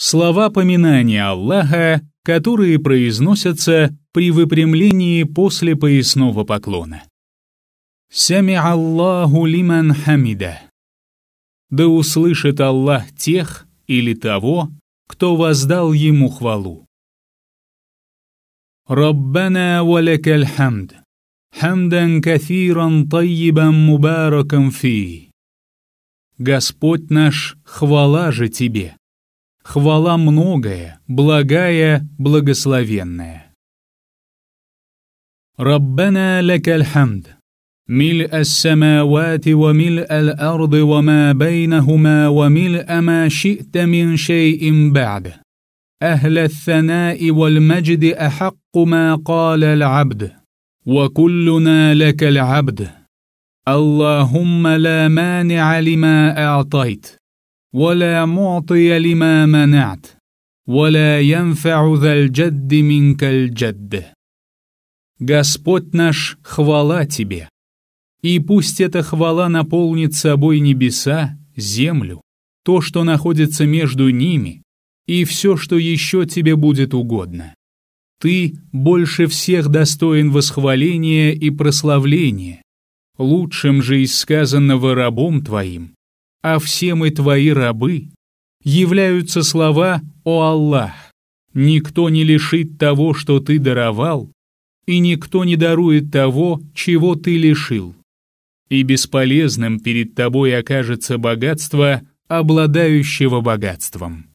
Слова поминания Аллаха, которые произносятся при выпрямлении после поясного поклона. Сами Аллаху лиман хамида» «Да услышит Аллах тех или того, кто воздал ему хвалу». «Раббана валякаль хамд» «Хамдан кафиран тайибан мубаракам фи» «Господь наш, хвала же Тебе». хвала многое, благая, благословенная. ربنا لك الحمد ملء السماوات وملء الأرض وما بينهما وملء ما شئت من شيء بعد أهل الثناء والمجد أحق ما قال العبد وكلنا لك العبد اللهم لا مانع لما أعطيت ولا معطي لما منعت ولا ينفع ذا الجد منك الجد Господь наш, хвала Тебе! И пусть эта хвала наполнит собой небеса, землю, то, что находится между ними, и все, что еще Тебе будет угодно. Ты больше всех достоин восхваления и прославления, лучшим же из сказанного рабом Твоим, а все мы твои рабы, являются слова «О Аллах! Никто не лишит того, что ты даровал, и никто не дарует того, чего ты лишил. И бесполезным перед тобой окажется богатство, обладающего богатством».